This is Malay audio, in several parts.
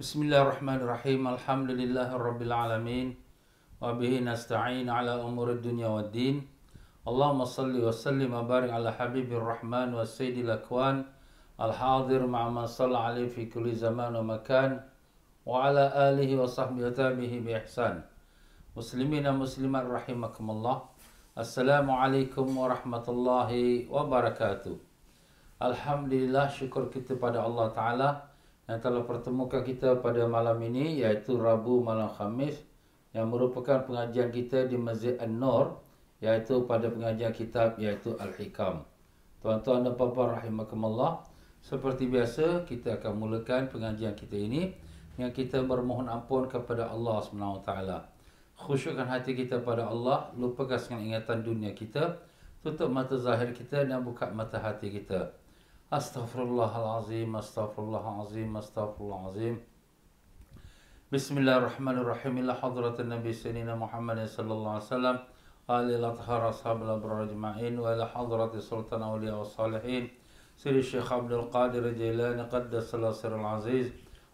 بسم الله الرحمن الرحيم الحمد لله رب العالمين وبه نستعين على أمور الدنيا والدين اللهم صل وسلم وبارك على حبيب الرحمن والسيد الأكوان الحاضر مع من صلى عليه في كل زمان ومكان وعلى آله وصحبه وتابه بإحسان مسلمين مسلمات رحمكم الله السلام عليكم ورحمة الله وبركاته لله شكر كتب على الله تعالى yang telah pertemukan kita pada malam ini iaitu Rabu malam Khamis yang merupakan pengajian kita di Masjid An-Nur iaitu pada pengajian kitab iaitu Al-Hikam. Tuan-tuan dan puan-puan rahimakumullah, seperti biasa kita akan mulakan pengajian kita ini dengan kita bermohon ampun kepada Allah Subhanahu Wa taala. Khusyukkan hati kita pada Allah, lupakan segala ingatan dunia kita, tutup mata zahir kita dan buka mata hati kita. أستغفر الله العظيم أستغفر الله العظيم أستغفر الله العظيم بسم الله الرحمن الرحيم إلى حضرة النبي سيدنا محمد صلى الله عليه وسلم الى الأطهار أصحاب الأبرار أجمعين وإلى حضرة سلطان أولياء الصالحين سير الشيخ عبد القادر الجيلاني قدس الله سر العزيز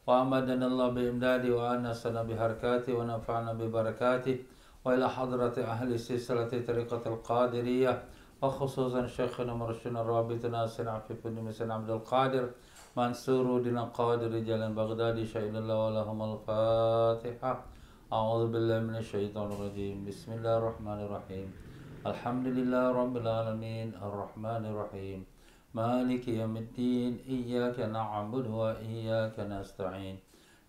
وأمدنا الله بإمداده وأنسنا بحركاته ونفعنا ببركاته وإلى حضرة أهل سلسلة طريقة القادرية وخصوصا شيخنا مرشدنا رابطنا سيدنا عفيف بن مسلم عبد القادر منصور دين القادر رجال بغدادي شهد الله ولهم الفاتحة أعوذ بالله من الشيطان الرجيم بسم الله الرحمن الرحيم الحمد لله رب العالمين الرحمن الرحيم مالك يوم الدين إياك نعبد وإياك نستعين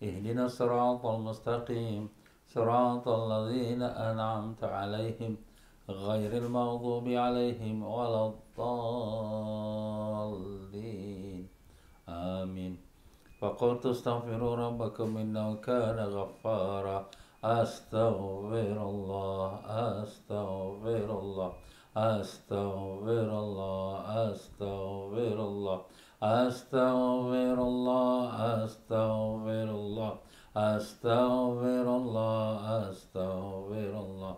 اهدنا الصراط المستقيم صراط الذين أنعمت عليهم غير المغضوب عليهم ولا الضالين آمين فقلت استغفروا ربكم إنه كان غفارا أستغفر الله أستغفر الله أستغفر الله أستغفر الله أستغفر الله أستغفر الله أستغفر الله أستغفر الله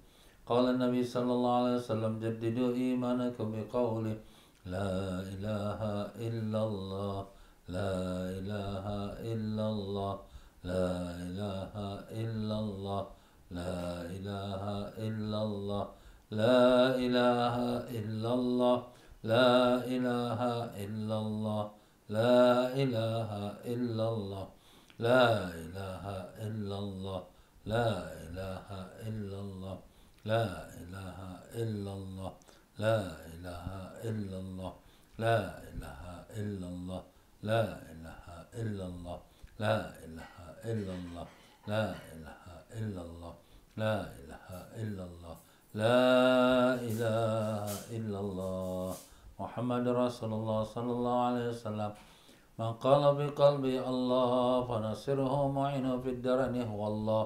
قال النبي صلى الله عليه وسلم جددوا إيمانكم بقول لا إله إلا الله لا إله إلا الله لا إله إلا الله لا إله إلا الله لا إله إلا الله لا إله إلا الله لا إله إلا الله لا إله إلا الله لا إله إلا الله لا إله إلا الله لا إله إلا الله لا إله إلا الله لا إله إلا الله لا إله إلا الله لا إله إلا الله لا إله إلا الله لا إله إلا الله محمد رسول الله صلى الله عليه وسلم من قال بقلبي الله فنصره معينه في الدرن هو الله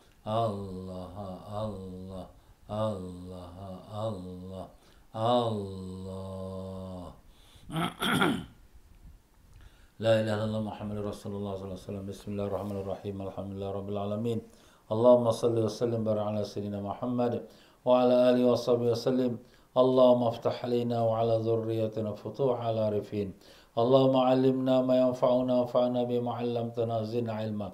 الله الله الله الله الله لا إله إلا الله محمد رسول الله صلى الله عليه وسلم بسم الله الرحمن الرحيم الحمد لله رب العالمين اللهم صل وسلم بارك على سيدنا محمد وعلى آله وصحبه وسلم اللهم افتح علينا وعلى ذريتنا فتوح على عارفين اللهم علمنا ما ينفعنا وانفعنا بما علمتنا زدنا علما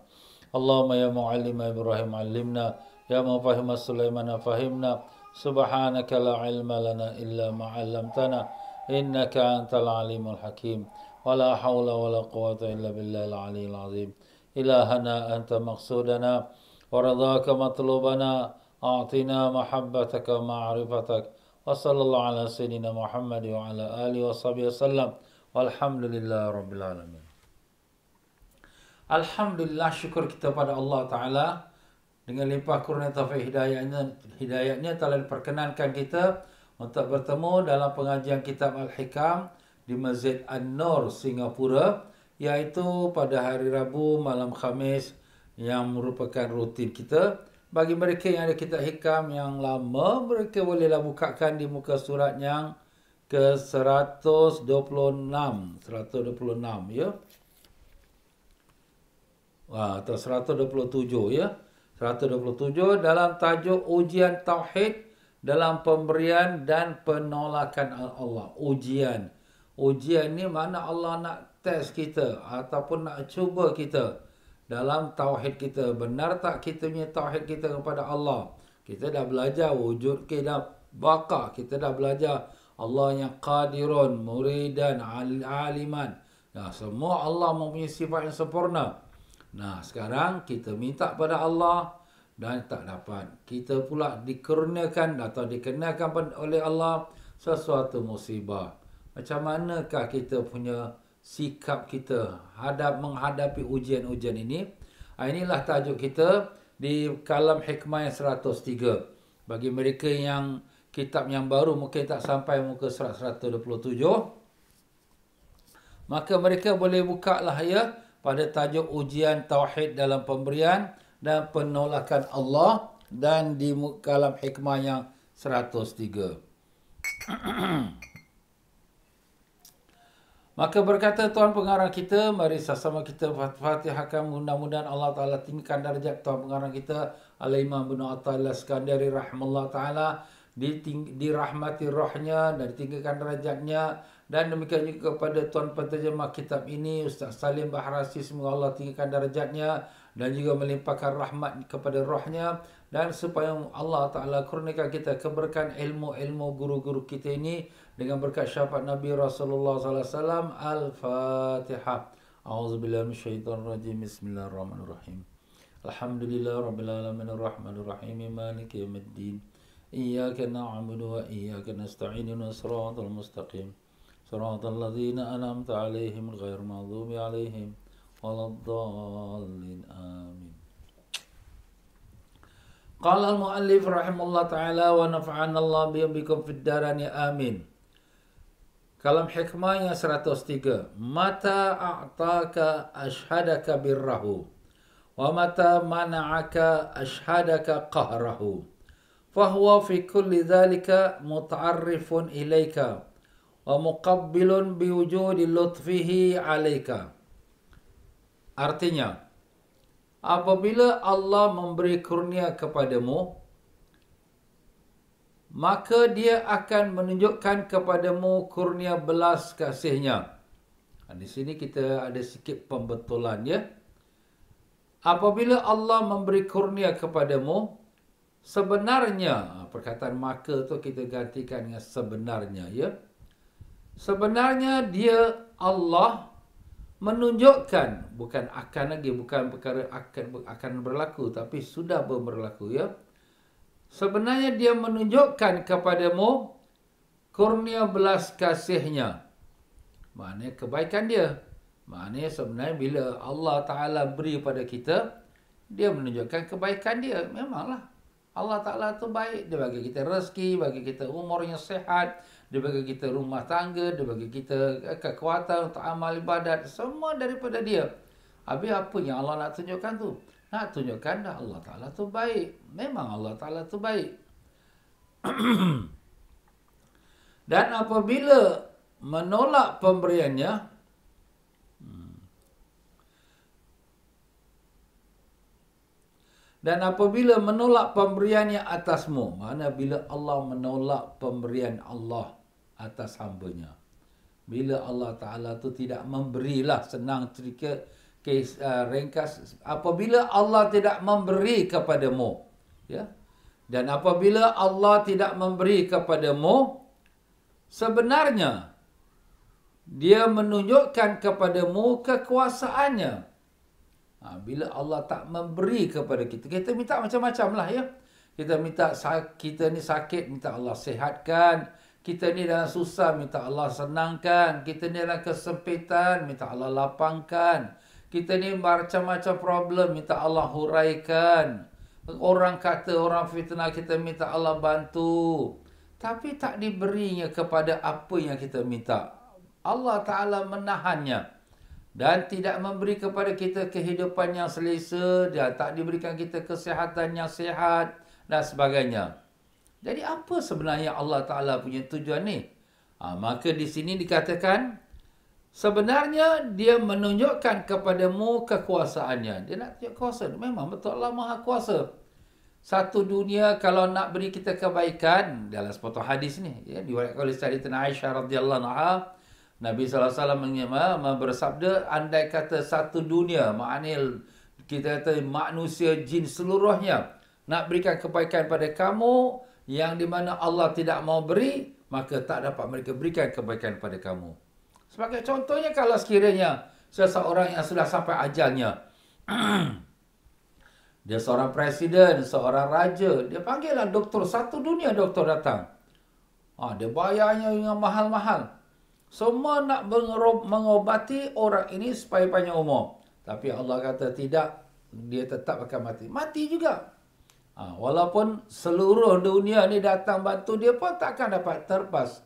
اللهم يا معلم إبراهيم علمنا يا مفهم سليمان فهمنا سبحانك لا علم لنا إلا ما علمتنا إنك أنت العليم الحكيم ولا حول ولا قوة إلا بالله العلي العظيم إلهنا أنت مقصودنا ورضاك مطلوبنا أعطنا محبتك ومعرفتك وصلى الله على سيدنا محمد وعلى آله وصحبه وسلم والحمد لله رب العالمين Alhamdulillah syukur kita pada Allah Ta'ala dengan limpah kurnia taufik hidayahnya, hidayahnya telah diperkenankan kita untuk bertemu dalam pengajian kitab Al-Hikam di Masjid An-Nur, Singapura iaitu pada hari Rabu malam Khamis yang merupakan rutin kita bagi mereka yang ada kitab hikam yang lama mereka bolehlah bukakan di muka surat yang ke 126 126 ya yeah? Ah, atau 127 ya. 127 dalam tajuk ujian tauhid dalam pemberian dan penolakan Allah. Ujian. Ujian ni mana Allah nak test kita ataupun nak cuba kita dalam tauhid kita. Benar tak kita punya tauhid kita kepada Allah? Kita dah belajar wujud ke dah baka, Kita dah belajar Allah yang qadirun, muridan, aliman. Nah, semua Allah mempunyai sifat yang sempurna. Nah, sekarang kita minta pada Allah dan tak dapat. Kita pula dikurniakan atau dikenakan oleh Allah sesuatu musibah. Macam manakah kita punya sikap kita hadap menghadapi ujian-ujian ini? Ah, inilah tajuk kita di kalam hikmah yang 103. Bagi mereka yang kitab yang baru mungkin tak sampai muka surat 127. Maka mereka boleh buka lah ya pada tajuk ujian tauhid dalam pemberian dan penolakan Allah dan di dalam hikmah yang 103. Maka berkata Tuhan Pengarang kita, mari sama-sama kita fatihahkan mudah-mudahan Allah Ta'ala tinggikan darjat Tuhan Pengarang kita, Al-Imam bin Atta'ala Skandari Rahmanullah Ta'ala, di rahmati rohnya dan ditinggikan derajatnya dan demikian juga kepada Tuan Penterjemah kitab ini Ustaz Salim Baharasi Semoga Allah tinggikan darjatnya Dan juga melimpahkan rahmat kepada rohnya Dan supaya Allah Ta'ala kurniakan kita Keberkan ilmu-ilmu guru-guru kita ini Dengan berkat syafat Nabi Rasulullah SAW Al-Fatihah A'udzubillahirrahmanirrahim Bismillahirrahmanirrahim Alhamdulillah Rabbil Alamin Ar-Rahman Ar-Rahim Malik Yawmiddin إياك نعبد وإياك نستعين صراط المستقيم صراط الذين أنعمت عليهم غير المغضوب عليهم ولا الضالين آمين قال المؤلف رحمه الله تعالى ونفعنا الله بكم في الدارين آمين كلام حكمة يا 103 متى أعطاك أشهدك بره ومتى منعك أشهدك قهره فهو في كل ذلك متعرف إليك wa muqabbilun bi wujudi lutfihi alayka. Artinya, apabila Allah memberi kurnia kepadamu, maka dia akan menunjukkan kepadamu kurnia belas kasihnya. Ha, di sini kita ada sikit pembetulan ya. Apabila Allah memberi kurnia kepadamu, sebenarnya, ha, perkataan maka tu kita gantikan dengan sebenarnya ya sebenarnya dia Allah menunjukkan bukan akan lagi bukan perkara akan akan berlaku tapi sudah berlaku ya sebenarnya dia menunjukkan kepadamu kurnia belas kasihnya maknanya kebaikan dia maknanya sebenarnya bila Allah taala beri pada kita dia menunjukkan kebaikan dia memanglah Allah taala tu baik dia bagi kita rezeki bagi kita umurnya sehat dia bagi kita rumah tangga, dia bagi kita eh, kekuatan untuk amal ibadat. Semua daripada dia. Habis apa yang Allah nak tunjukkan tu? Nak tunjukkan dah Allah Ta'ala tu baik. Memang Allah Ta'ala tu baik. Dan apabila menolak pemberiannya, hmm. Dan apabila menolak pemberiannya atasmu. Mana bila Allah menolak pemberian Allah atas hambanya. Bila Allah Ta'ala tu tidak memberilah senang cerita kes, uh, ringkas. Apabila Allah tidak memberi kepadamu. Ya? Dan apabila Allah tidak memberi kepadamu. Sebenarnya. Dia menunjukkan kepadamu kekuasaannya. Ha, bila Allah tak memberi kepada kita. Kita minta macam-macam lah ya. Kita minta kita ni sakit. Minta Allah sehatkan. Kita ni dalam susah, minta Allah senangkan. Kita ni dalam kesempitan, minta Allah lapangkan. Kita ni macam-macam problem, minta Allah huraikan. Orang kata, orang fitnah kita minta Allah bantu. Tapi tak diberinya kepada apa yang kita minta. Allah Ta'ala menahannya. Dan tidak memberi kepada kita kehidupan yang selesa. Dan tak diberikan kita kesihatan yang sihat dan sebagainya. Jadi apa sebenarnya Allah Ta'ala punya tujuan ni? Ha, maka di sini dikatakan, sebenarnya dia menunjukkan kepadamu kekuasaannya. Dia nak tunjuk kuasa. Memang betul Allah Maha Kuasa. Satu dunia kalau nak beri kita kebaikan, dalam sepotong hadis ni, ya, diwariatkan oleh Sayyidina Tuna Aisyah radhiyallahu anha, Nabi SAW bersabda, andai kata satu dunia, maknil kita kata manusia, jin seluruhnya, nak berikan kebaikan pada kamu, yang di mana Allah tidak mau beri, maka tak dapat mereka berikan kebaikan kepada kamu. Sebagai contohnya kalau sekiranya seseorang yang sudah sampai ajalnya, dia seorang presiden, seorang raja, dia panggilan doktor satu dunia doktor datang. Ah, dia bayarnya yang mahal-mahal. Semua nak mengobati orang ini supaya banyak umur. Tapi Allah kata tidak, dia tetap akan mati. Mati juga. Ha, walaupun seluruh dunia ni datang bantu dia pun takkan dapat terpas.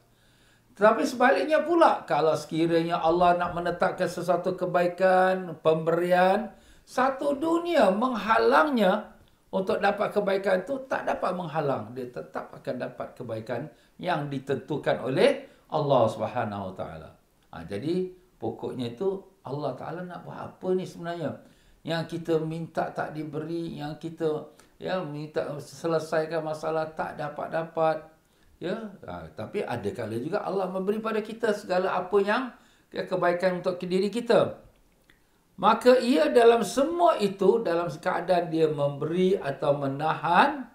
Tetapi sebaliknya pula, kalau sekiranya Allah nak menetapkan sesuatu kebaikan, pemberian, satu dunia menghalangnya untuk dapat kebaikan itu tak dapat menghalang. Dia tetap akan dapat kebaikan yang ditentukan oleh Allah Subhanahu Wa Taala. Ha, jadi pokoknya itu Allah Taala nak buat apa ni sebenarnya? Yang kita minta tak diberi, yang kita ya minta selesaikan masalah tak dapat dapat ya ha, tapi ada kala juga Allah memberi pada kita segala apa yang kebaikan untuk diri kita maka ia dalam semua itu dalam keadaan dia memberi atau menahan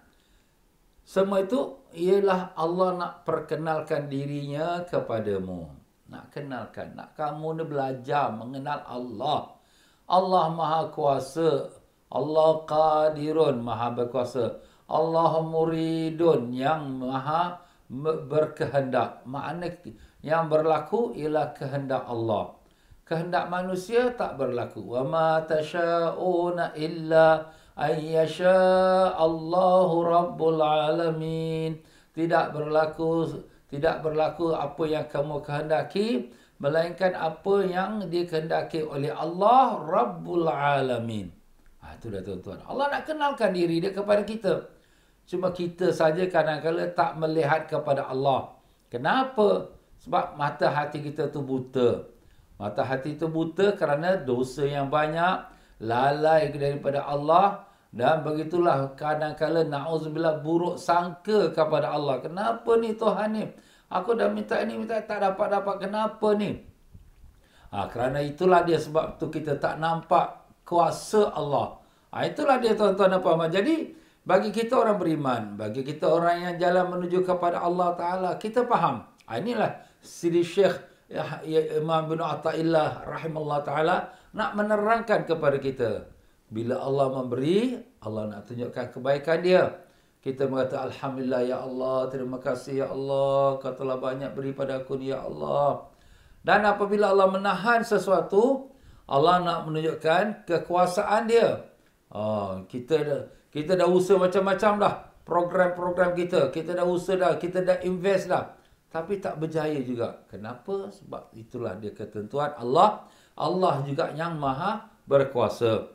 semua itu ialah Allah nak perkenalkan dirinya kepadamu nak kenalkan nak kamu ni belajar mengenal Allah Allah Maha Kuasa Allah Qadirun Maha Berkuasa. Allah Muridun yang Maha Berkehendak. Makna yang berlaku ialah kehendak Allah. Kehendak manusia tak berlaku. Wa ma tasha'una illa an Allahu rabbul alamin. Tidak berlaku tidak berlaku apa yang kamu kehendaki melainkan apa yang dikehendaki oleh Allah Rabbul Alamin tu dah tuan-tuan. Allah nak kenalkan diri dia kepada kita. Cuma kita saja kadang-kadang tak melihat kepada Allah. Kenapa? Sebab mata hati kita tu buta. Mata hati tu buta kerana dosa yang banyak, lalai daripada Allah dan begitulah kadang-kadang na'udzubillah buruk sangka kepada Allah. Kenapa ni Tuhan ni? Aku dah minta ini minta tak dapat-dapat. Kenapa ni? Ha, kerana itulah dia sebab tu kita tak nampak kuasa Allah. Ha, itulah dia tuan-tuan dan puan-puan. Jadi, bagi kita orang beriman, bagi kita orang yang jalan menuju kepada Allah Ta'ala, kita faham. Ha, inilah Sidi Syekh ya, Imam bin Atta'illah rahimahullah Ta'ala nak menerangkan kepada kita. Bila Allah memberi, Allah nak tunjukkan kebaikan dia. Kita berkata, Alhamdulillah, Ya Allah, terima kasih, Ya Allah. katalah banyak beri pada aku, Ya Allah. Dan apabila Allah menahan sesuatu, Allah nak menunjukkan kekuasaan dia. Oh, kita dah, kita dah usaha macam-macam dah program-program kita. Kita dah usaha dah, kita dah invest dah. Tapi tak berjaya juga. Kenapa? Sebab itulah dia ketentuan Allah. Allah juga yang maha berkuasa.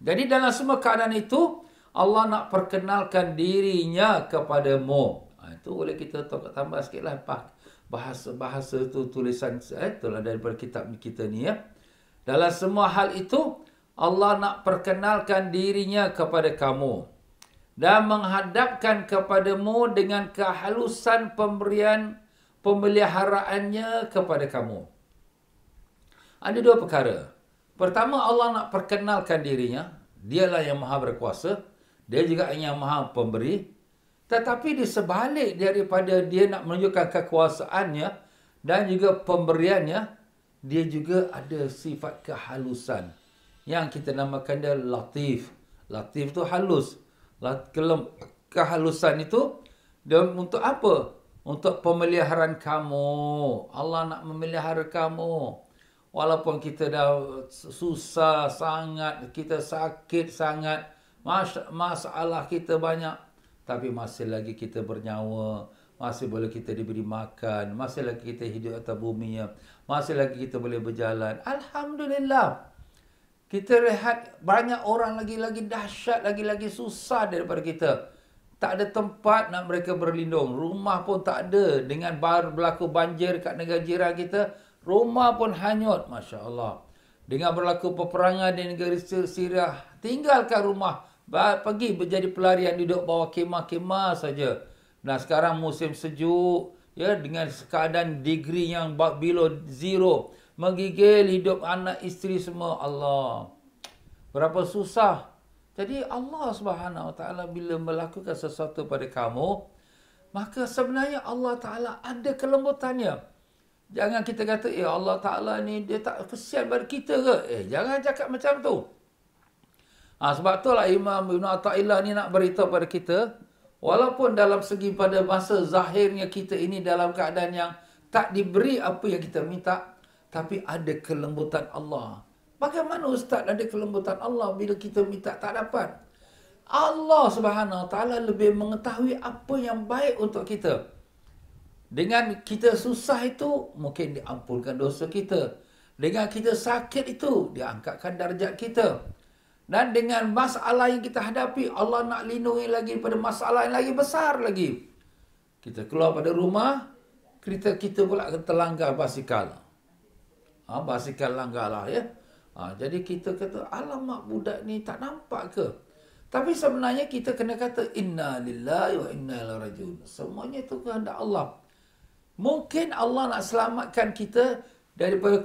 Jadi dalam semua keadaan itu, Allah nak perkenalkan dirinya kepada mu. Ha, ah, itu boleh kita tambah sikit lah. Bahasa-bahasa itu tulisan eh, itulah daripada kitab kita ni ya. Dalam semua hal itu, Allah nak perkenalkan dirinya kepada kamu dan menghadapkan kepadamu dengan kehalusan pemberian pemeliharaannya kepada kamu. Ada dua perkara. Pertama Allah nak perkenalkan dirinya, dialah yang Maha berkuasa, dia juga yang Maha pemberi. Tetapi di sebalik daripada dia nak menunjukkan kekuasaannya dan juga pemberiannya, dia juga ada sifat kehalusan yang kita namakan dia latif. Latif tu halus. Kelem kehalusan itu dia untuk apa? Untuk pemeliharaan kamu. Allah nak memelihara kamu. Walaupun kita dah susah sangat, kita sakit sangat, mas- masalah kita banyak. Tapi masih lagi kita bernyawa, masih boleh kita diberi makan, masih lagi kita hidup atas bumi, ya. masih lagi kita boleh berjalan. Alhamdulillah. Kita lihat banyak orang lagi-lagi dahsyat, lagi-lagi susah daripada kita. Tak ada tempat nak mereka berlindung. Rumah pun tak ada. Dengan baru berlaku banjir kat negara jiran kita, rumah pun hanyut. Masya Allah. Dengan berlaku peperangan di negara Syria, tinggalkan rumah. Pergi berjadi pelarian duduk bawah kemah-kemah saja. Nah sekarang musim sejuk. ya Dengan keadaan degree yang below zero. Menggigil hidup anak isteri semua Allah. Berapa susah. Jadi Allah Subhanahu Wa Taala bila melakukan sesuatu pada kamu, maka sebenarnya Allah Taala ada kelembutannya. Jangan kita kata, ya Allah Ta'ala ni dia tak kesian pada kita ke? Eh, jangan cakap macam tu. Ha, sebab tu lah Imam Ibn Atta'illah ni nak beritahu pada kita. Walaupun dalam segi pada masa zahirnya kita ini dalam keadaan yang tak diberi apa yang kita minta tapi ada kelembutan Allah. Bagaimana ustaz ada kelembutan Allah bila kita minta tak dapat? Allah Subhanahu taala lebih mengetahui apa yang baik untuk kita. Dengan kita susah itu mungkin diampunkan dosa kita. Dengan kita sakit itu diangkatkan darjat kita. Dan dengan masalah yang kita hadapi Allah nak lindungi lagi pada masalah yang lagi besar lagi. Kita keluar pada rumah kereta kita pula terlanggar basikal ha, basikal langgar lah ya. Ha, jadi kita kata alamak budak ni tak nampak ke? Tapi sebenarnya kita kena kata inna lillahi wa inna ilaihi rajiun. Semuanya itu kehendak Allah. Mungkin Allah nak selamatkan kita daripada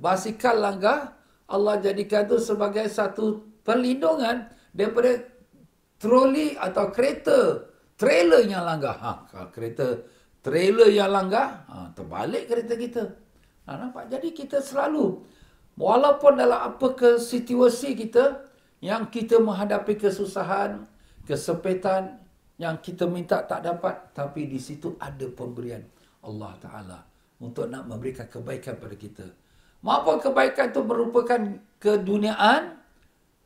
basikal langgar. Allah jadikan itu sebagai satu perlindungan daripada troli atau kereta trailer yang langgar. Ha, kereta trailer yang langgar, ha, terbalik kereta kita. Ha, nampak? Jadi kita selalu, walaupun dalam apa ke situasi kita, yang kita menghadapi kesusahan, kesepitan, yang kita minta tak dapat, tapi di situ ada pemberian Allah Ta'ala untuk nak memberikan kebaikan pada kita. Maupun kebaikan itu merupakan keduniaan,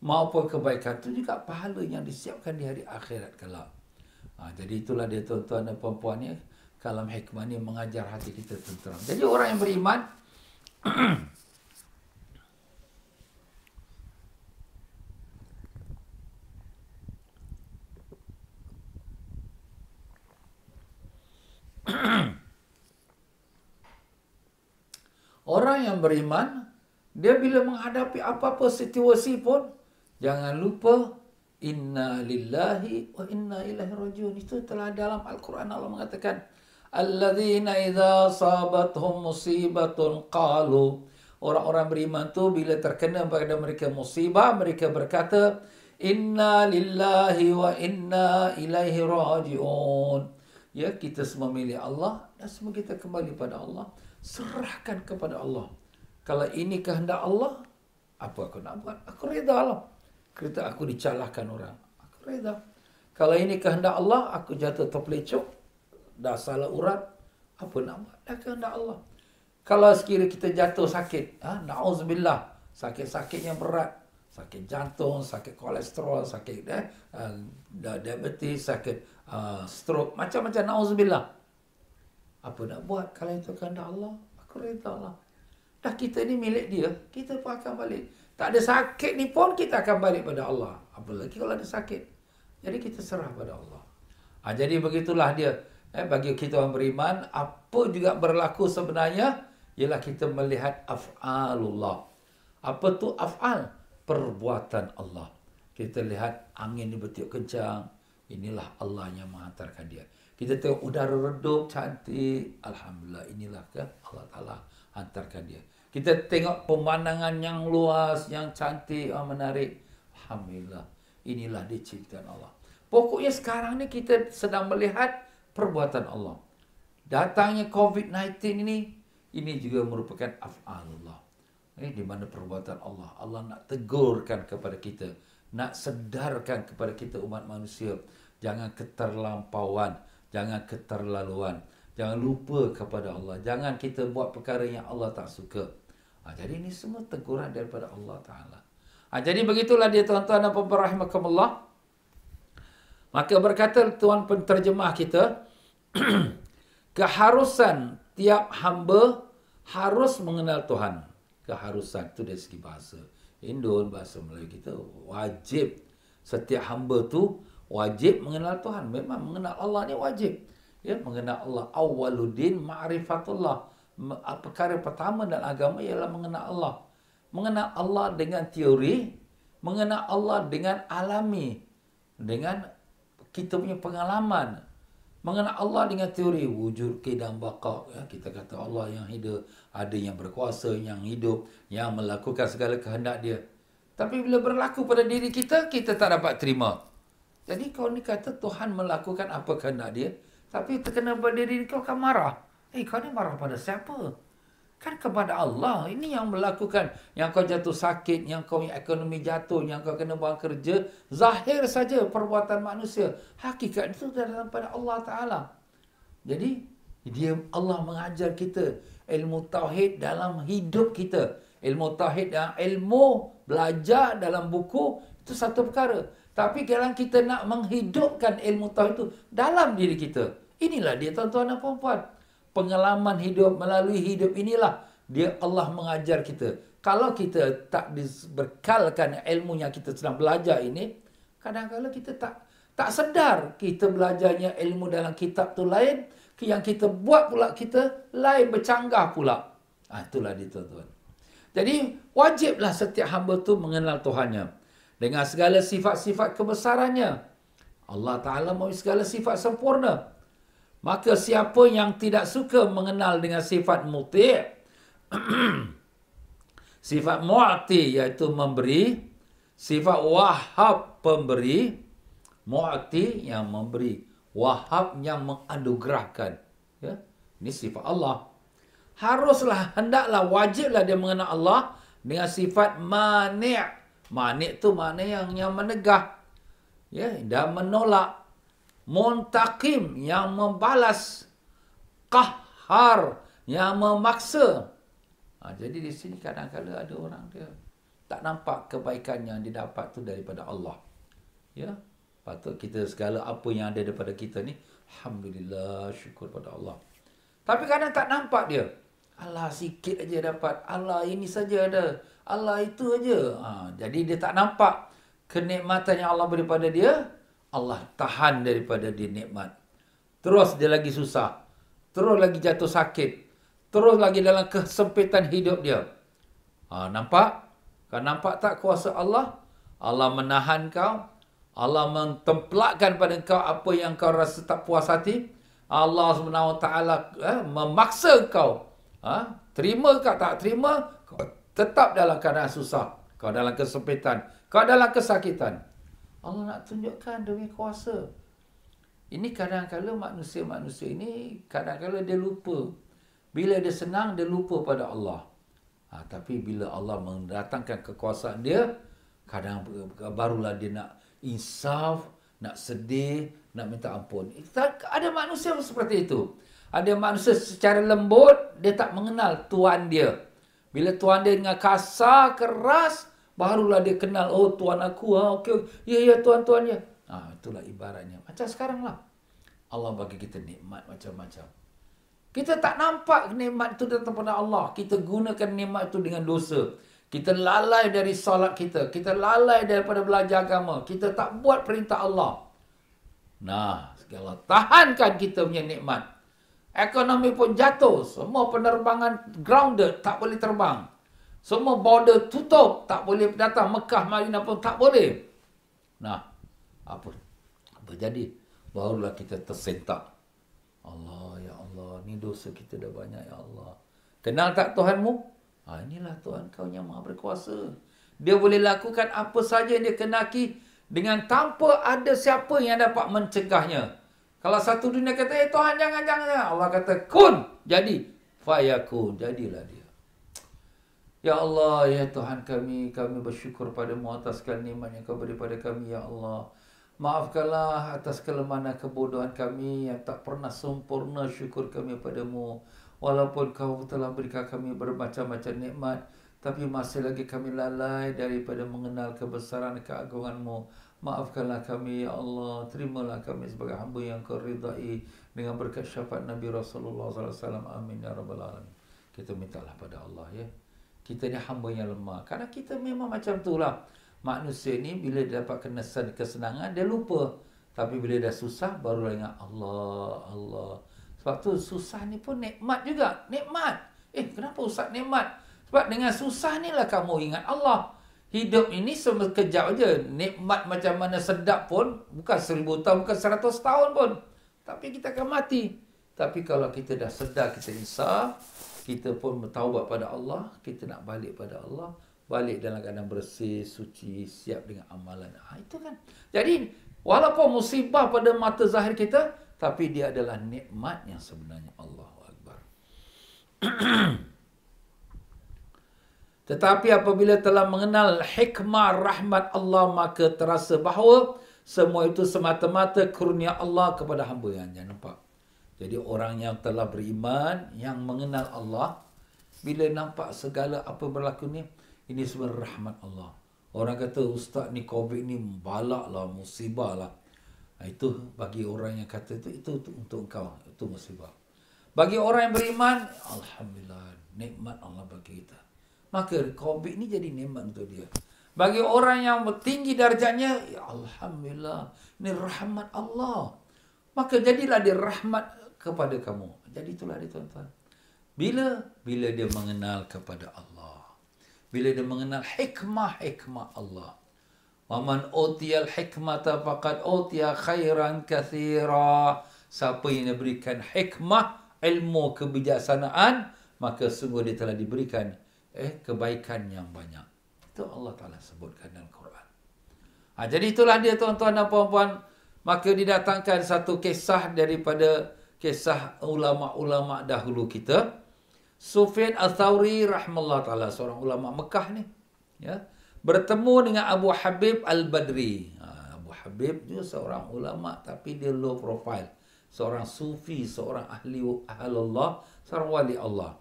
maupun kebaikan itu juga pahala yang disiapkan di hari akhirat kelak. Ha, jadi itulah dia tuan-tuan dan puan-puan ya. Dalam hikmah ini mengajar hati kita tenteram. Jadi orang yang beriman Orang yang beriman dia bila menghadapi apa-apa situasi pun jangan lupa inna lillahi wa inna ilaihi rajiun itu telah dalam al-Quran Allah mengatakan Alladzina idza sabathum musibatun qalu Orang-orang beriman tu bila terkena pada mereka musibah mereka berkata inna lillahi wa inna ilaihi rajiun Ya kita semua milik Allah dan semua kita kembali pada Allah serahkan kepada Allah kalau ini kehendak Allah apa aku nak buat aku reda lah. kereta aku dicalahkan orang aku reda kalau ini kehendak Allah aku jatuh terpelecok dah salah urat, apa nak buat? Dah kena Allah. Kalau sekiranya kita jatuh sakit, ha, na'uzubillah, sakit-sakit yang berat, sakit jantung, sakit kolesterol, sakit eh, uh, diabetes, sakit uh, stroke, macam-macam na'uzubillah. Apa nak buat? Kalau itu kehendak Allah, aku rindu Allah. Dah kita ni milik dia, kita pun akan balik. Tak ada sakit ni pun kita akan balik pada Allah. Apalagi kalau ada sakit. Jadi kita serah pada Allah. Ha, jadi begitulah dia eh, bagi kita orang beriman apa juga berlaku sebenarnya ialah kita melihat af'alullah apa tu af'al perbuatan Allah kita lihat angin ni bertiup kencang inilah Allah yang menghantarkan dia kita tengok udara redup cantik alhamdulillah inilah ke Allah Taala hantarkan dia kita tengok pemandangan yang luas yang cantik yang menarik alhamdulillah inilah diciptakan Allah Pokoknya sekarang ni kita sedang melihat perbuatan Allah. Datangnya COVID-19 ini, ini juga merupakan af'alullah. Eh, di mana perbuatan Allah. Allah nak tegurkan kepada kita. Nak sedarkan kepada kita umat manusia. Jangan keterlampauan. Jangan keterlaluan. Jangan lupa kepada Allah. Jangan kita buat perkara yang Allah tak suka. Ha, jadi ini semua teguran daripada Allah Ta'ala. Ha, jadi begitulah dia tuan-tuan dan perempuan Allah Maka berkata tuan penterjemah kita. keharusan tiap hamba harus mengenal Tuhan. Keharusan itu dari segi bahasa. Indon, bahasa Melayu kita wajib. Setiap hamba tu wajib mengenal Tuhan. Memang mengenal Allah ni wajib. Ya, mengenal Allah. Awaludin, ma'rifatullah. Ah, perkara pertama dalam agama ialah mengenal Allah. Mengenal Allah dengan teori. Mengenal Allah dengan alami. Dengan kita punya pengalaman. Mengenai Allah dengan teori wujud kehidupan baka ya, kita kata Allah yang hidup ada yang berkuasa yang hidup yang melakukan segala kehendak dia tapi bila berlaku pada diri kita kita tak dapat terima jadi kau ni kata Tuhan melakukan apa kehendak dia tapi terkena pada diri kau kau marah eh kau ni marah pada siapa Kan kepada Allah ini yang melakukan yang kau jatuh sakit, yang kau ekonomi jatuh, yang kau kena buang kerja. Zahir saja perbuatan manusia. Hakikat itu dalam pada Allah Ta'ala. Jadi dia Allah mengajar kita ilmu tauhid dalam hidup kita. Ilmu tauhid dan ilmu belajar dalam buku itu satu perkara. Tapi kalau kita nak menghidupkan ilmu tauhid itu dalam diri kita. Inilah dia tuan-tuan dan puan-puan pengalaman hidup melalui hidup inilah dia Allah mengajar kita. Kalau kita tak berkalkan ilmu yang kita sedang belajar ini, kadang-kadang kita tak tak sedar kita belajarnya ilmu dalam kitab tu lain, yang kita buat pula kita lain bercanggah pula. Ah itulah dia tuan-tuan. Jadi wajiblah setiap hamba tu mengenal Tuhannya dengan segala sifat-sifat kebesarannya. Allah Ta'ala mahu segala sifat sempurna. Maka siapa yang tidak suka mengenal dengan sifat muti, sifat mu'ati iaitu memberi, sifat wahab pemberi, mu'ati yang memberi, wahab yang menganugerahkan. Ya? Ini sifat Allah. Haruslah, hendaklah, wajiblah dia mengenal Allah dengan sifat mani'. Mani' tu mana yang yang menegah. Ya? Dan menolak. Montakim yang membalas. Kahar yang memaksa. Ha, jadi di sini kadang-kadang ada orang dia tak nampak kebaikan yang didapat tu daripada Allah. Ya. Patut kita segala apa yang ada daripada kita ni. Alhamdulillah syukur pada Allah. Tapi kadang tak nampak dia. Allah sikit aja dapat. Allah ini saja ada. Allah itu aja. Ha, jadi dia tak nampak kenikmatan yang Allah beri pada dia. Allah tahan daripada dia nikmat. Terus dia lagi susah. Terus lagi jatuh sakit. Terus lagi dalam kesempitan hidup dia. Ha, nampak? Kau nampak tak kuasa Allah? Allah menahan kau. Allah mentemplakkan pada kau apa yang kau rasa tak puas hati. Allah SWT eh, memaksa kau. Ha? Terima kau tak terima. Kau tetap dalam keadaan susah. Kau dalam kesempitan. Kau dalam kesakitan. Allah nak tunjukkan demi kuasa. Ini kadang-kadang manusia-manusia ini kadang-kadang dia lupa. Bila dia senang, dia lupa pada Allah. Ha, tapi bila Allah mendatangkan kekuasaan dia, kadang barulah dia nak insaf, nak sedih, nak minta ampun. Ada manusia seperti itu. Ada manusia secara lembut, dia tak mengenal Tuhan dia. Bila Tuhan dia dengan kasar, keras, Barulah dia kenal, oh tuan aku, ha, okey, okay. ya, ya, tuan-tuan, ya. Ha, itulah ibaratnya. Macam sekarang lah. Allah bagi kita nikmat macam-macam. Kita tak nampak nikmat itu datang pada Allah. Kita gunakan nikmat itu dengan dosa. Kita lalai dari solat kita. Kita lalai daripada belajar agama. Kita tak buat perintah Allah. Nah, segala tahankan kita punya nikmat. Ekonomi pun jatuh. Semua penerbangan grounded. Tak boleh terbang. Semua border tutup. Tak boleh datang Mekah, Madinah pun tak boleh. Nah, apa? Apa jadi? Barulah kita tersentak. Allah, Ya Allah. Ini dosa kita dah banyak, Ya Allah. Kenal tak Tuhanmu? Ha, inilah Tuhan kau yang maha berkuasa. Dia boleh lakukan apa saja yang dia kenaki dengan tanpa ada siapa yang dapat mencegahnya. Kalau satu dunia kata, eh Tuhan jangan, jangan, Allah kata, kun, jadi. Fayakun, jadilah dia. Ya Allah, Ya Tuhan kami, kami bersyukur padamu atas segala nikmat yang kau beri pada kami, Ya Allah. Maafkanlah atas kelemahan kebodohan kami yang tak pernah sempurna syukur kami padamu. Walaupun kau telah berikan kami bermacam-macam nikmat, tapi masih lagi kami lalai daripada mengenal kebesaran keagunganmu. Maafkanlah kami, Ya Allah. Terimalah kami sebagai hamba yang kau ridai dengan berkat syafaat Nabi Rasulullah SAW. Amin. Ya Rabbal Alamin. Kita mintalah pada Allah, ya kita ni hamba yang lemah. Kadang kita memang macam tu lah. Manusia ni bila dapat kenesan kesenangan, dia lupa. Tapi bila dah susah, baru ingat Allah, Allah. Sebab tu susah ni pun nikmat juga. Nikmat. Eh, kenapa usah nikmat? Sebab dengan susah ni lah kamu ingat Allah. Hidup ini sekejap je. Nikmat macam mana sedap pun, bukan seribu tahun, bukan seratus tahun pun. Tapi kita akan mati. Tapi kalau kita dah sedar kita insaf, kita pun bertaubat pada Allah, kita nak balik pada Allah, balik dalam keadaan bersih, suci, siap dengan amalan. Ha, itu kan. Jadi, walaupun musibah pada mata zahir kita, tapi dia adalah nikmat yang sebenarnya Allah Akbar. Tetapi apabila telah mengenal hikmah rahmat Allah, maka terasa bahawa semua itu semata-mata kurnia Allah kepada hamba yang nampak. Jadi orang yang telah beriman, yang mengenal Allah, bila nampak segala apa berlaku ni, ini semua rahmat Allah. Orang kata ustaz ni COVID ni balak lah, musibah lah. Ha, itu bagi orang yang kata itu, itu untuk kau. Itu musibah. Bagi orang yang beriman, Alhamdulillah, nikmat Allah bagi kita. Maka COVID ni jadi nikmat untuk dia. Bagi orang yang tinggi darjatnya, ya Alhamdulillah, ni rahmat Allah. Maka jadilah dia rahmat kepada kamu. Jadi itulah dia tuan-tuan. Bila? Bila dia mengenal kepada Allah. Bila dia mengenal hikmah-hikmah Allah. وَمَنْ أُوْتِيَ الْحِكْمَةَ فَقَدْ أُوْتِيَ khairan kathira. Siapa yang diberikan hikmah, ilmu, kebijaksanaan, maka sungguh dia telah diberikan eh kebaikan yang banyak. Itu Allah Ta'ala sebutkan dalam Quran. Ha, jadi itulah dia tuan-tuan dan puan-puan. Maka didatangkan satu kisah daripada kisah ulama-ulama dahulu kita. Sufyan Al-Thawri rahmallahu taala seorang ulama Mekah ni ya bertemu dengan Abu Habib Al-Badri. Ha, Abu Habib tu seorang ulama tapi dia low profile. Seorang sufi, seorang ahli Allah, seorang wali Allah.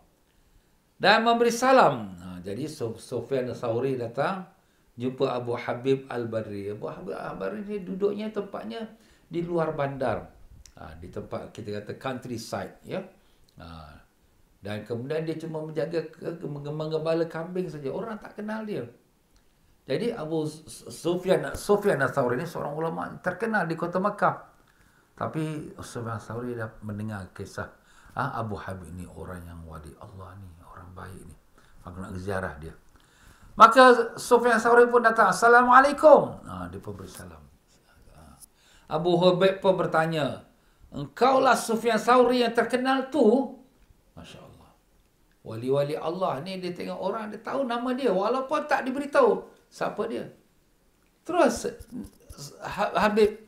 Dan memberi salam. Ha, jadi Sufyan Al-Thawri datang jumpa Abu Habib Al-Badri. Abu Habib Al-Badri ni duduknya tempatnya di luar bandar. Ah, di tempat kita kata countryside ya ah, dan kemudian dia cuma menjaga mengembang gembala kambing saja orang tak kenal dia jadi Abu Sufyan Sufyan Ats-Tsauri ini seorang ulama terkenal di kota Mekah tapi Sufyan Ats-Tsauri dah mendengar kisah ah Abu Habib ini orang yang wali Allah ni orang baik ni maka nak ziarah dia maka Sufyan Ats-Tsauri pun datang assalamualaikum ah dia pun bersalam ah, Abu Habib pun bertanya, Engkaulah sufian Sauri yang terkenal tu. Masya Allah. Wali-wali Allah ni dia tengok orang, dia tahu nama dia. Walaupun tak diberitahu siapa dia. Terus ha-, Habib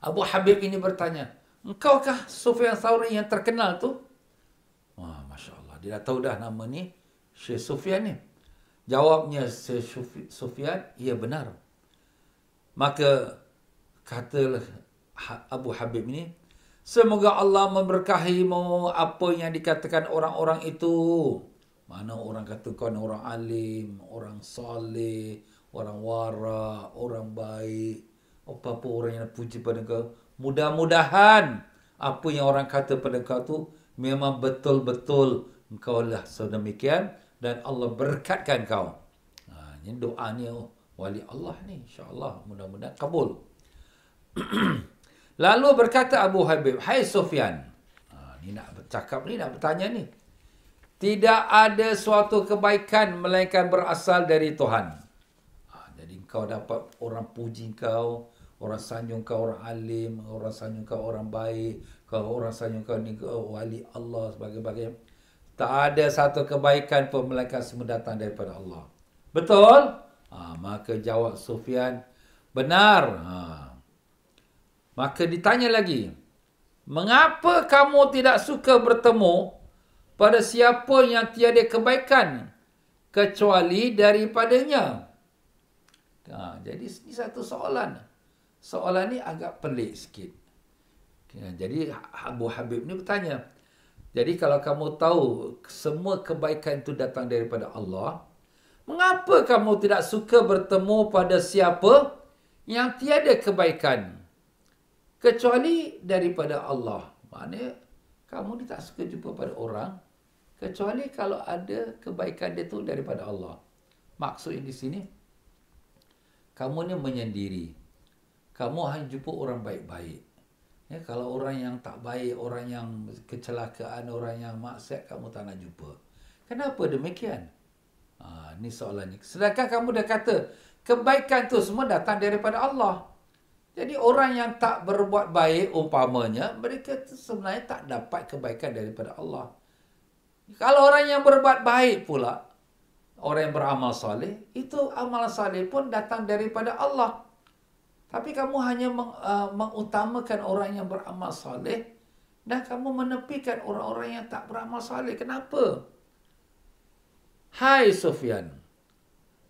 Abu Habib ini bertanya, Engkaukah sufian Sauri yang terkenal tu? Wah, Masya Allah. Dia dah tahu dah nama ni Syekh Sufian ni. Jawabnya Syekh Sufian, ia benar. Maka kata ha-, Abu Habib ini, Semoga Allah memberkahimu apa yang dikatakan orang-orang itu. Mana orang katakan orang alim, orang soleh, orang wara, orang baik. Apa-apa orang yang puji pada kau. Mudah-mudahan apa yang orang kata pada kau tu memang betul-betul kau lah sedemikian. Dan Allah berkatkan kau. Ha, ini doanya wali Allah ni. InsyaAllah mudah-mudahan kabul. Lalu berkata Abu Habib, Hai Sufyan. Ha, ni nak bercakap ni, nak bertanya ni. Tidak ada suatu kebaikan melainkan berasal dari Tuhan. Ha, jadi kau dapat orang puji kau, orang sanjung kau orang alim, orang sanjung kau orang baik, kau orang sanjung kau ni kau oh, wali Allah sebagai-bagai. Tak ada satu kebaikan pun melainkan semua datang daripada Allah. Betul? Ha, maka jawab Sufyan, benar. Ha, Maka ditanya lagi, mengapa kamu tidak suka bertemu pada siapa yang tiada kebaikan kecuali daripadanya? Ha, jadi ini satu soalan. Soalan ini agak pelik sikit. Ya, jadi Abu Habib ni bertanya, jadi kalau kamu tahu semua kebaikan itu datang daripada Allah, mengapa kamu tidak suka bertemu pada siapa yang tiada kebaikan? kecuali daripada Allah. Maknanya kamu ni tak suka jumpa pada orang kecuali kalau ada kebaikan dia tu daripada Allah. Maksud yang di sini kamu ni menyendiri. Kamu hanya jumpa orang baik-baik. Ya, kalau orang yang tak baik, orang yang kecelakaan, orang yang maksiat kamu tak nak jumpa. Kenapa demikian? Ha, ini soalannya. Sedangkan kamu dah kata kebaikan tu semua datang daripada Allah. Jadi orang yang tak berbuat baik umpamanya mereka sebenarnya tak dapat kebaikan daripada Allah. Kalau orang yang berbuat baik pula orang yang beramal soleh itu amal soleh pun datang daripada Allah. Tapi kamu hanya meng, uh, mengutamakan orang yang beramal soleh dan kamu menepikan orang-orang yang tak beramal soleh. Kenapa? Hai Sofian.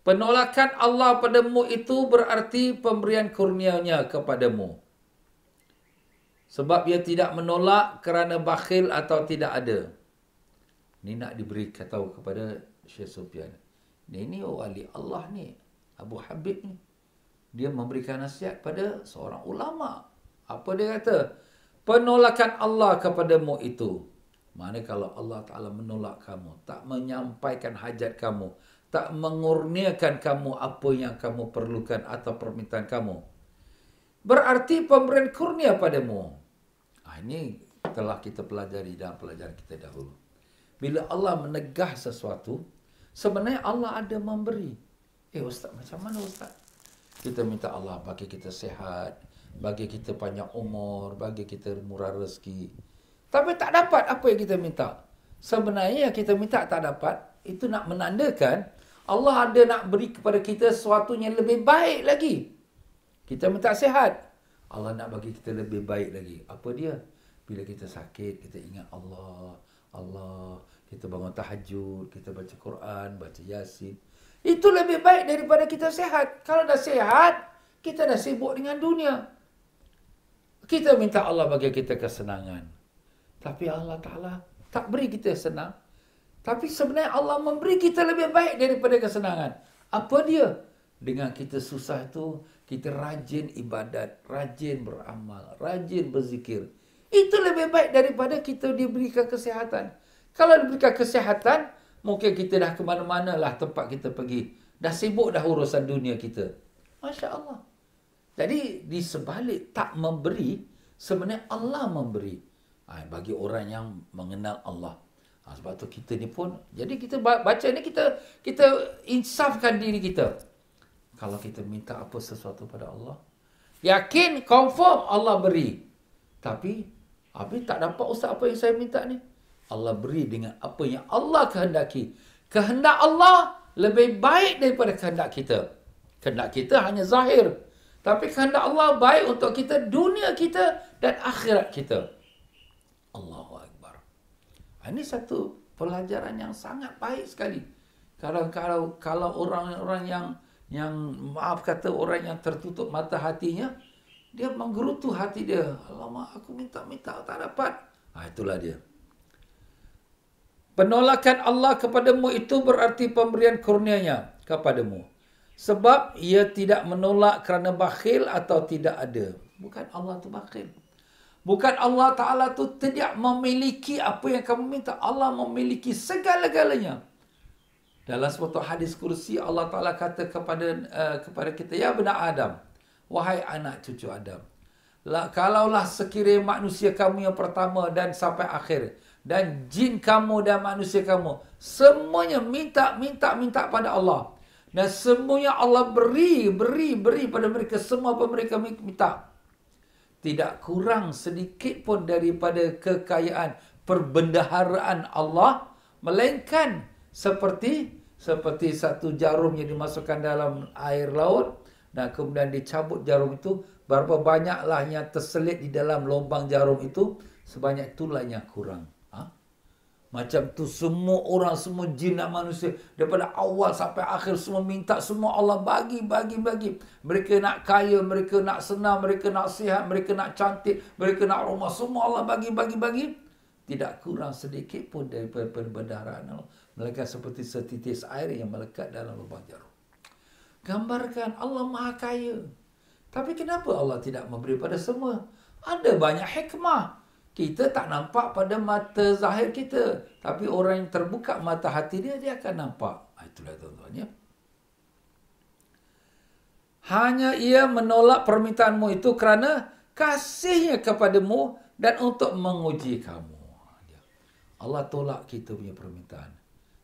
Penolakan Allah padamu itu berarti pemberian kurnianya kepadamu. Sebab dia tidak menolak kerana bakhil atau tidak ada. Ini nak diberi tahu kepada Syekh Sufyan. Ini, ini wali Allah ni. Abu Habib ni. Dia memberikan nasihat kepada seorang ulama. Apa dia kata? Penolakan Allah kepadamu itu. Mana kalau Allah Ta'ala menolak kamu. Tak menyampaikan hajat Kamu tak mengurniakan kamu apa yang kamu perlukan atau permintaan kamu. Berarti pemberian kurnia padamu. Ah, ini telah kita pelajari dalam pelajaran kita dahulu. Bila Allah menegah sesuatu, sebenarnya Allah ada memberi. Eh Ustaz, macam mana Ustaz? Kita minta Allah bagi kita sehat, bagi kita panjang umur, bagi kita murah rezeki. Tapi tak dapat apa yang kita minta. Sebenarnya yang kita minta tak dapat, itu nak menandakan Allah ada nak beri kepada kita sesuatu yang lebih baik lagi. Kita minta sihat. Allah nak bagi kita lebih baik lagi. Apa dia? Bila kita sakit, kita ingat Allah. Allah. Kita bangun tahajud. Kita baca Quran. Baca Yasin. Itu lebih baik daripada kita sihat. Kalau dah sihat, kita dah sibuk dengan dunia. Kita minta Allah bagi kita kesenangan. Tapi Allah Ta'ala tak beri kita senang. Tapi sebenarnya Allah memberi kita lebih baik daripada kesenangan. Apa dia? Dengan kita susah tu, kita rajin ibadat, rajin beramal, rajin berzikir. Itu lebih baik daripada kita diberikan kesihatan. Kalau diberikan kesihatan, mungkin kita dah ke mana-mana lah tempat kita pergi. Dah sibuk dah urusan dunia kita. Masya Allah. Jadi di sebalik tak memberi, sebenarnya Allah memberi. Ha, bagi orang yang mengenal Allah. Ha, sebab tu kita ni pun jadi kita baca ni kita kita insafkan diri kita. Kalau kita minta apa sesuatu pada Allah, yakin confirm Allah beri. Tapi habis tak dapat ustaz apa yang saya minta ni. Allah beri dengan apa yang Allah kehendaki. Kehendak Allah lebih baik daripada kehendak kita. Kehendak kita hanya zahir. Tapi kehendak Allah baik untuk kita, dunia kita dan akhirat kita. Allah. Ini satu pelajaran yang sangat baik sekali. Kalau kalau kalau orang-orang yang yang maaf kata orang yang tertutup mata hatinya, dia menggerutu hati dia. Lama aku minta-minta tak dapat. Ha, itulah dia. Penolakan Allah kepadamu itu berarti pemberian kurnianya kepadamu. Sebab ia tidak menolak kerana bakhil atau tidak ada. Bukan Allah itu bakhil. Bukan Allah Ta'ala tu tidak memiliki apa yang kamu minta. Allah memiliki segala-galanya. Dalam sebuah hadis kursi, Allah Ta'ala kata kepada uh, kepada kita, Ya benar Adam, wahai anak cucu Adam. La, kalaulah sekiranya manusia kamu yang pertama dan sampai akhir. Dan jin kamu dan manusia kamu. Semuanya minta, minta, minta pada Allah. Dan semuanya Allah beri, beri, beri pada mereka. Semua apa mereka minta tidak kurang sedikit pun daripada kekayaan perbendaharaan Allah melainkan seperti seperti satu jarum yang dimasukkan dalam air laut dan kemudian dicabut jarum itu berapa banyaklah yang terselit di dalam lubang jarum itu sebanyak itulah yang kurang macam tu semua orang, semua jin dan manusia. Daripada awal sampai akhir semua minta semua Allah bagi, bagi, bagi. Mereka nak kaya, mereka nak senang, mereka nak sihat, mereka nak cantik, mereka nak rumah. Semua Allah bagi, bagi, bagi. Tidak kurang sedikit pun daripada perbedaran Allah. Mereka seperti setitis air yang melekat dalam lubang jarum. Gambarkan Allah maha kaya. Tapi kenapa Allah tidak memberi pada semua? Ada banyak hikmah. Kita tak nampak pada mata zahir kita. Tapi orang yang terbuka mata hati dia, dia akan nampak. Ah, itulah tuan-tuan ya. Hanya ia menolak permintaanmu itu kerana kasihnya kepadamu dan untuk menguji kamu. Ya. Allah tolak kita punya permintaan.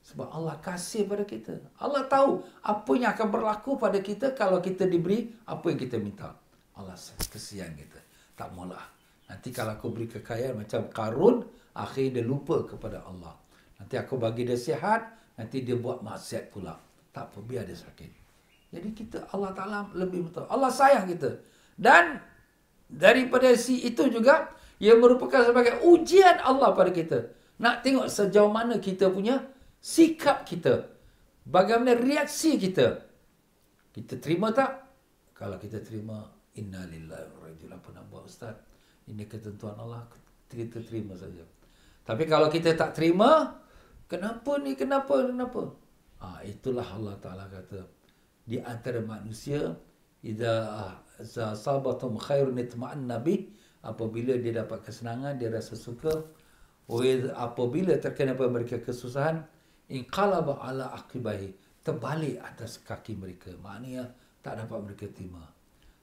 Sebab Allah kasih pada kita. Allah tahu apa yang akan berlaku pada kita kalau kita diberi apa yang kita minta. Allah kesian kita. Tak mula Nanti kalau aku beri kekayaan macam karun, akhir dia lupa kepada Allah. Nanti aku bagi dia sihat, nanti dia buat maksiat pula. Tak apa, biar dia sakit. Jadi kita Allah Ta'ala lebih betul. Allah sayang kita. Dan daripada si itu juga, ia merupakan sebagai ujian Allah pada kita. Nak tengok sejauh mana kita punya sikap kita. Bagaimana reaksi kita. Kita terima tak? Kalau kita terima, Inna lillahi wa rajulah pernah buat Ustaz ini ketentuan Allah kita terima saja tapi kalau kita tak terima kenapa ni kenapa kenapa ah itulah Allah taala kata di antara manusia idza za sabatum khairun itma'anna bih apabila dia dapat kesenangan dia rasa suka Oleh apabila terkena pada mereka kesusahan inqalaba ala aqibahi terbalik atas kaki mereka maknanya tak dapat mereka terima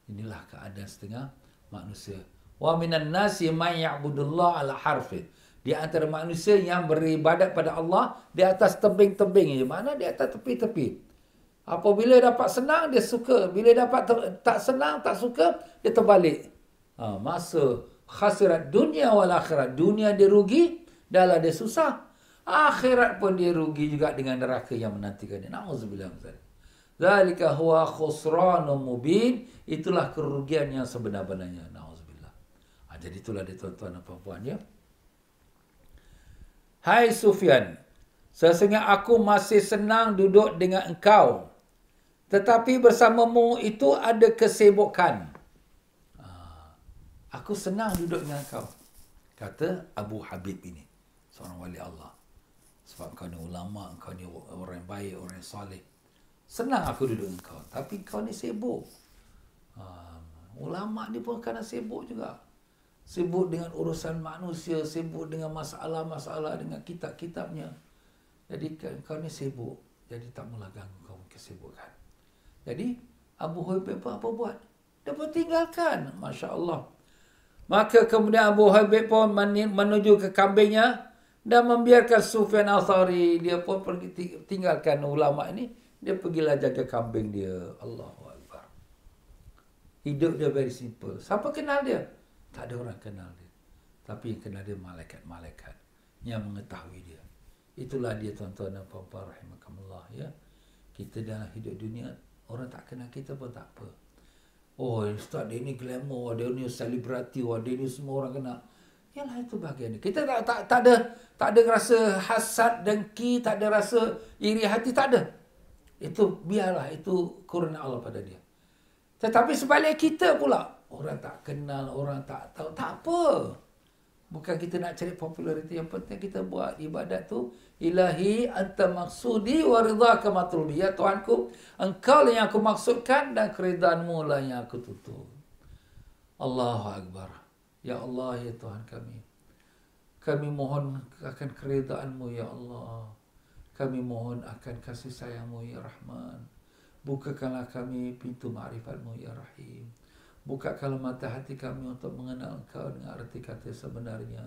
inilah keadaan setengah manusia Wa minan nasi man ya'budullah ala harfin. Di antara manusia yang beribadat pada Allah di atas tebing-tebing. Mana di atas tepi-tepi. Apabila dapat senang, dia suka. Bila dapat tak senang, tak suka, dia terbalik. Ha, masa khasirat dunia wal akhirat. Dunia dia rugi, dalam dia susah. Akhirat pun dia rugi juga dengan neraka yang menantikan dia. Na'udzubillah. Zalika huwa khusranu mubin. Itulah kerugian yang sebenar-benarnya. Na'udzubillah jadi itulah dia tuan-tuan dan puan-puan ya. Hai Sufian, sesungguhnya aku masih senang duduk dengan engkau. Tetapi bersamamu itu ada kesibukan. Ah, aku senang duduk dengan kau. Kata Abu Habib ini, seorang wali Allah. Sebab kau ni ulama, kau ni orang baik, orang yang soleh. Senang aku duduk dengan kau. Tapi kau ni sibuk. Ah, ulama ni pun kena sibuk juga sibuk dengan urusan manusia, sibuk dengan masalah-masalah dengan kitab-kitabnya. Jadi kan, kau ni sibuk, jadi tak mula ganggu kesibukan. Jadi Abu Hurairah pun apa buat? Dia pun tinggalkan, Masya Allah. Maka kemudian Abu Hurairah pun menuju ke kambingnya dan membiarkan Sufyan al-Thawri. Dia pun pergi tinggalkan ulama ini. Dia pergilah jaga kambing dia. Allahu Akbar. Hidup dia very simple. Siapa kenal dia? Tak ada orang kenal dia. Tapi yang kenal dia malaikat-malaikat yang mengetahui dia. Itulah dia tuan-tuan dan puan-puan rahimakumullah ya. Kita dalam hidup dunia orang tak kenal kita pun tak apa. Oh, ustaz dia ni glamour, dia ni selebriti, dia ni semua orang kenal. Yalah itu bahagian dia. Kita tak, tak tak ada tak ada rasa hasad dengki, tak ada rasa iri hati, tak ada. Itu biarlah itu kurna Allah pada dia. Tetapi sebalik kita pula orang tak kenal, orang tak tahu, tak apa. Bukan kita nak cari populariti. Yang penting kita buat ibadat tu. Ilahi anta maksudi wa ridhaka matrubi. Ya Tuhanku, engkau lah yang aku maksudkan dan keridhaanmu lah yang aku tutup. Allahu Akbar. Ya Allah, ya Tuhan kami. Kami mohon akan keridhaanmu, ya Allah. Kami mohon akan kasih sayangmu, ya Rahman. Bukakanlah kami pintu ma'rifatmu, ya Rahim. Bukakanlah mata hati kami untuk mengenal engkau dengan arti kata sebenarnya.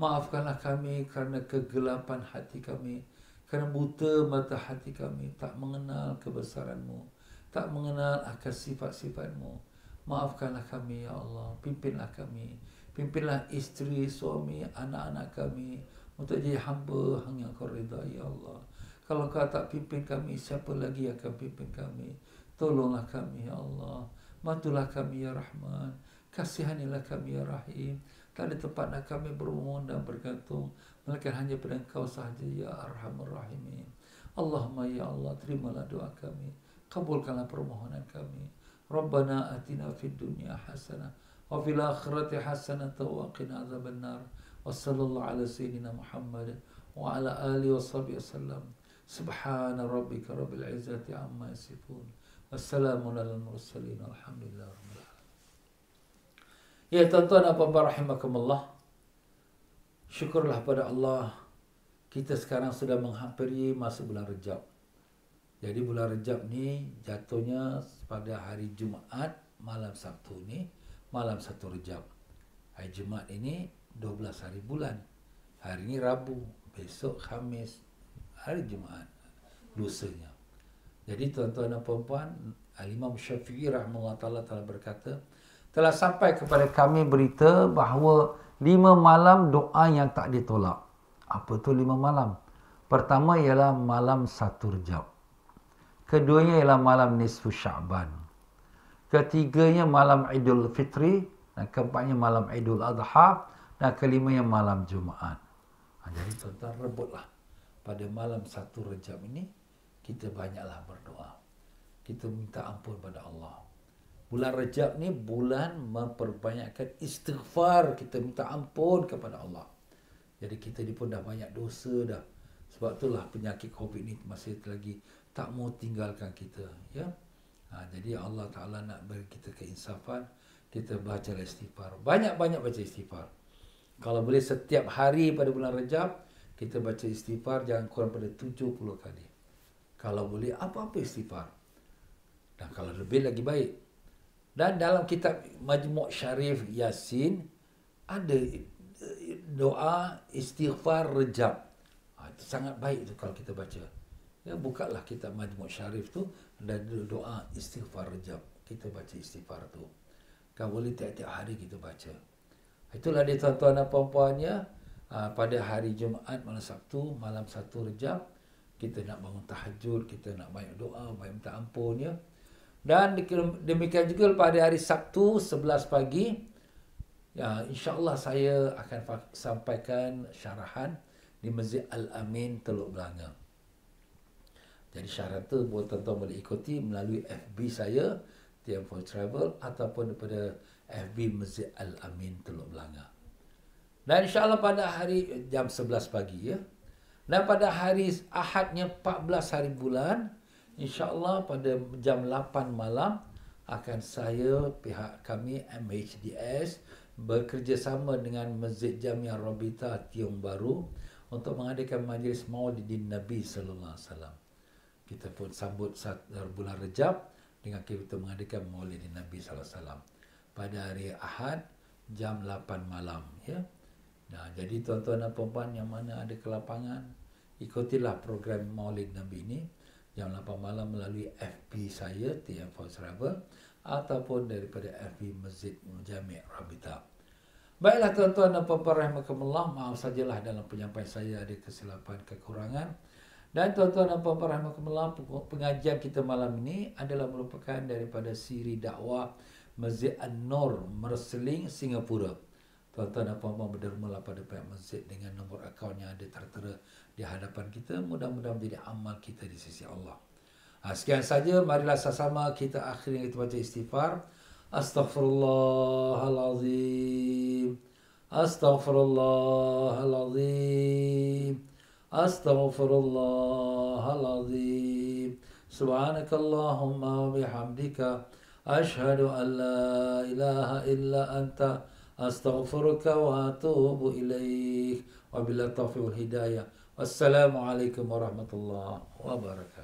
Maafkanlah kami kerana kegelapan hati kami. Kerana buta mata hati kami tak mengenal kebesaranmu. Tak mengenal akan sifat-sifatmu. Maafkanlah kami, Ya Allah. Pimpinlah kami. Pimpinlah isteri, suami, anak-anak kami. Untuk jadi hamba hanya kau reda, Ya Allah. Kalau kau tak pimpin kami, siapa lagi akan pimpin kami? Tolonglah kami, Ya Allah. Matulah kami ya Rahman Kasihanilah kami ya Rahim Tak ada nak kami bermohon dan bergantung Melainkan hanya pada engkau sahaja ya Arhamur Rahimin Allahumma ya Allah terimalah doa kami Kabulkanlah permohonan kami Rabbana atina fid dunya hasana, Wa fil akhirati hasana tawakin azab al nar Wa sallallahu ala sayyidina Muhammad Wa ala alihi wa sahbihi sallam Subhana rabbika rabbil izzati amma yasifun Assalamualaikum warahmatullahi wabarakatuh. Ya tuan-tuan dan puan-puan rahimakumullah Syukurlah pada Allah Kita sekarang sudah menghampiri masa bulan Rejab Jadi bulan Rejab ni jatuhnya pada hari Jumaat Malam Sabtu ni Malam satu Rejab Hari Jumaat ini 12 hari bulan Hari ni Rabu Besok Khamis Hari Jumaat Lusanya jadi tuan-tuan dan puan-puan, Imam Syafi'i rahmallahu taala telah berkata, telah sampai kepada kami berita bahawa lima malam doa yang tak ditolak. Apa tu lima malam? Pertama ialah malam satu rejab. Keduanya ialah malam nisfu syaban. Ketiganya malam Idul Fitri. Dan keempatnya malam Idul Adha. Dan kelima yang malam Jumaat. Ha, jadi tuan-tuan rebutlah pada malam satu rejab ini kita banyaklah berdoa. Kita minta ampun pada Allah. Bulan Rejab ni bulan memperbanyakkan istighfar. Kita minta ampun kepada Allah. Jadi kita ni pun dah banyak dosa dah. Sebab itulah penyakit COVID ni masih lagi tak mau tinggalkan kita. Ya? Ha, jadi Allah Ta'ala nak beri kita keinsafan. Kita baca istighfar. Banyak-banyak baca istighfar. Kalau boleh setiap hari pada bulan Rejab, kita baca istighfar jangan kurang pada 70 kali kalau boleh apa-apa istighfar dan kalau lebih lagi baik dan dalam kitab Majmu' Syarif Yasin ada doa istighfar rejab ha, itu sangat baik tu kalau kita baca ya bukalah kitab Majmu' Syarif tu dan doa istighfar rejab kita baca istighfar tu Kalau boleh tiap-tiap hari kita baca itulah dia tuan-tuan dan puan-puan ya. ha, pada hari Jumaat malam Sabtu malam satu rejab kita nak bangun tahajud, kita nak banyak doa, banyak minta ampun ya. Dan demikian juga pada hari Sabtu 11 pagi ya insyaallah saya akan sampaikan syarahan di Masjid Al-Amin Teluk Belanga. Jadi syarahan tu buat tuan-tuan boleh ikuti melalui FB saya Tiam for Travel ataupun daripada FB Masjid Al-Amin Teluk Belanga. Dan insyaAllah pada hari jam 11 pagi ya. Dan pada hari Ahadnya 14 hari bulan, insyaAllah pada jam 8 malam, akan saya pihak kami MHDS bekerjasama dengan Masjid Jamiah Robita Tiong Baru untuk mengadakan majlis maulid Nabi sallallahu Kita pun sambut bulan Rejab dengan kita mengadakan maulid Nabi sallallahu pada hari Ahad jam 8 malam ya. Nah, jadi tuan-tuan dan puan-puan yang mana ada ke lapangan, ikutilah program Maulid Nabi ini jam 8 malam melalui FB saya, TM Force Travel ataupun daripada FB Masjid Jami' Rabita. Baiklah tuan-tuan dan puan-puan rahmatullah, maaf sajalah dalam penyampaian saya ada kesilapan kekurangan. Dan tuan-tuan dan puan-puan rahmatullah, pengajian kita malam ini adalah merupakan daripada siri dakwah Masjid An-Nur, Merseling, Singapura tuan-tuan dan puan-puan berderma pada pihak masjid dengan nombor akaun yang ada tertera di hadapan kita mudah-mudahan menjadi amal kita di sisi Allah ha, sekian saja marilah sama-sama kita akhirnya kita baca istighfar Astaghfirullahalazim Astaghfirullahalazim Astaghfirullahalazim Subhanakallahumma bihamdika. وبحمدك اشهد ان لا اله الا أستغفرك وأتوب إليك وبالله التوفيق والهداية والسلام عليكم ورحمة الله وبركاته